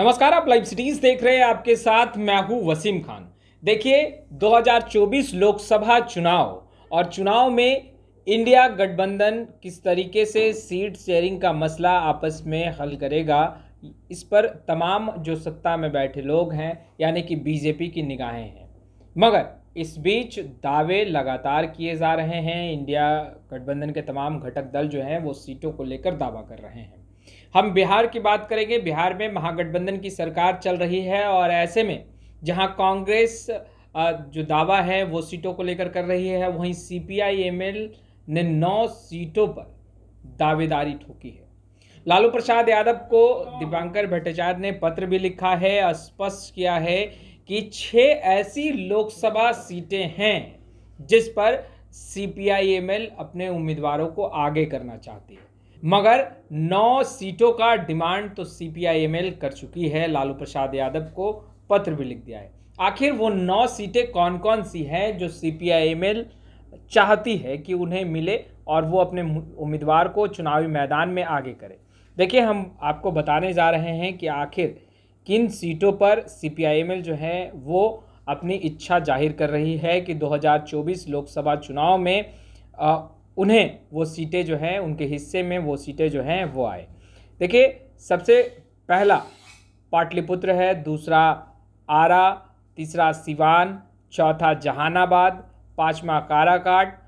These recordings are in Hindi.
नमस्कार आप लाइव सिटीज देख रहे हैं आपके साथ मैं हूं वसीम खान देखिए 2024 लोकसभा चुनाव और चुनाव में इंडिया गठबंधन किस तरीके से सीट शेयरिंग का मसला आपस में हल करेगा इस पर तमाम जो सत्ता में बैठे लोग हैं यानी कि बीजेपी की निगाहें हैं मगर इस बीच दावे लगातार किए जा रहे हैं इंडिया गठबंधन के तमाम घटक दल जो हैं वो सीटों को लेकर दावा कर रहे हैं हम बिहार की बात करेंगे बिहार में महागठबंधन की सरकार चल रही है और ऐसे में जहां कांग्रेस जो दावा है वो सीटों को लेकर कर रही है वहीं सी पी ने नौ सीटों पर दावेदारी ठोकी है लालू प्रसाद यादव को दीपांकर भट्टाचार्य ने पत्र भी लिखा है स्पष्ट किया है कि छह ऐसी लोकसभा सीटें हैं जिस पर सी अपने उम्मीदवारों को आगे करना चाहती है मगर नौ सीटों का डिमांड तो सीपीआईएमएल कर चुकी है लालू प्रसाद यादव को पत्र भी लिख दिया है आखिर वो नौ सीटें कौन कौन सी हैं जो सीपीआईएमएल चाहती है कि उन्हें मिले और वो अपने उम्मीदवार को चुनावी मैदान में आगे करे देखिए हम आपको बताने जा रहे हैं कि आखिर किन सीटों पर एल जो है वो अपनी इच्छा जाहिर कर रही है कि 2024 लोकसभा चुनाव में उन्हें वो सीटें जो हैं उनके हिस्से में वो सीटें जो हैं वो आए देखिए सबसे पहला पाटलिपुत्र है दूसरा आरा तीसरा सिवान चौथा जहानाबाद पाँचवा काराकाट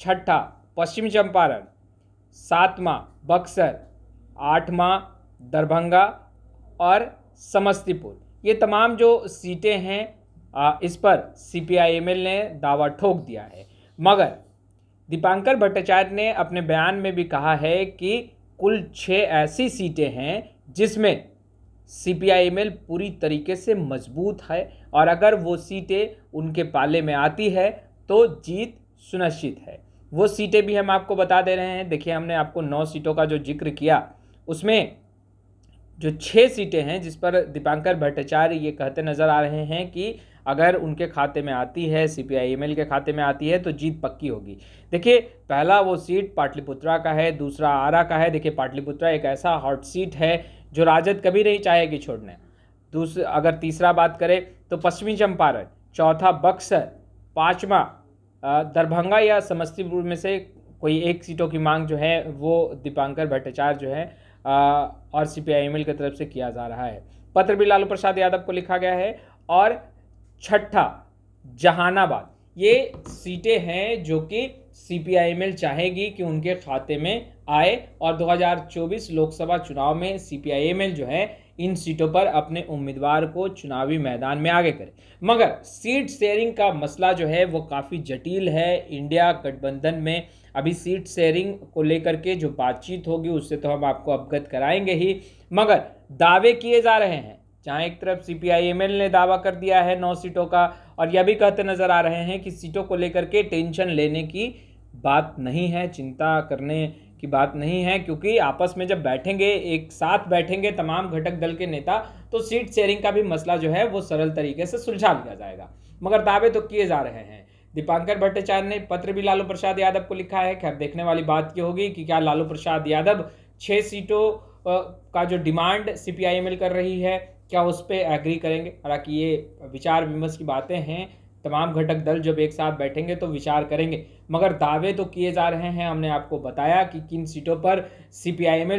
छठा पश्चिम चंपारण सातवां बक्सर आठवां दरभंगा और समस्तीपुर ये तमाम जो सीटें हैं इस पर सी ने दावा ठोक दिया है मगर दीपांकर भट्टाचार्य ने अपने बयान में भी कहा है कि कुल छः ऐसी सीटें हैं जिसमें C P I M L पूरी तरीके से मजबूत है और अगर वो सीटें उनके पाले में आती है तो जीत सुनिश्चित है वो सीटें भी हम आपको बता दे रहे हैं देखिए हमने आपको नौ सीटों का जो जिक्र किया उसमें जो छः सीटें हैं जिस पर दीपांकर भट्टाचार्य ये कहते नज़र आ रहे हैं कि अगर उनके खाते में आती है सी पी के खाते में आती है तो जीत पक्की होगी देखिए पहला वो सीट पाटलिपुत्रा का है दूसरा आरा का है देखिए पाटलिपुत्रा एक ऐसा हॉट सीट है जो राजद कभी नहीं चाहेगी छोड़ने दूसरा अगर तीसरा बात करें तो पश्चिमी चंपारण चौथा बक्सर पाँचवा दरभंगा या समस्तीपुर में से कोई एक सीटों की मांग जो है वो दीपांकर भट्टाचार्य जो है आ, और सी पी की तरफ से किया जा रहा है पत्र भी लालू प्रसाद यादव को लिखा गया है और छठा जहानाबाद ये सीटें हैं जो कि C P I M L चाहेगी कि उनके खाते में आए और 2024 लोकसभा चुनाव में C P I M L जो है इन सीटों पर अपने उम्मीदवार को चुनावी मैदान में आगे करे मगर सीट शेयरिंग का मसला जो है वो काफ़ी जटिल है इंडिया गठबंधन में अभी सीट शेयरिंग को लेकर के जो बातचीत होगी उससे तो हम आपको अवगत कराएंगे ही मगर दावे किए जा रहे हैं जहाँ एक तरफ सीपीआईएमएल ने दावा कर दिया है नौ सीटों का और यह भी कहते नजर आ रहे हैं कि सीटों को लेकर के टेंशन लेने की बात नहीं है चिंता करने की बात नहीं है क्योंकि आपस में जब बैठेंगे एक साथ बैठेंगे तमाम घटक दल के नेता तो सीट शेयरिंग का भी मसला जो है वो सरल तरीके से सुलझा लिया जाएगा मगर दावे तो किए जा रहे हैं दीपांकर भट्टाचार्य ने पत्र भी लालू प्रसाद यादव को लिखा है खैर देखने वाली बात यह होगी कि क्या लालू प्रसाद यादव छः सीटों का जो डिमांड एल कर रही है क्या उस पर एग्री करेंगे हालांकि ये विचार विमर्श की बातें हैं तमाम घटक दल जब एक साथ बैठेंगे तो विचार करेंगे मगर दावे तो किए जा रहे हैं हमने आपको बताया कि किन सीटों पर सी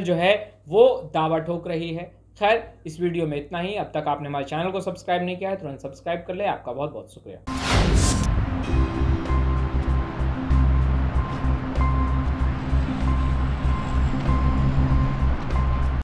जो है वो दावा ठोक रही है खैर इस वीडियो में इतना ही अब तक आपने हमारे चैनल को सब्सक्राइब नहीं किया है तुरंत सब्सक्राइब कर ले आपका बहुत बहुत शुक्रिया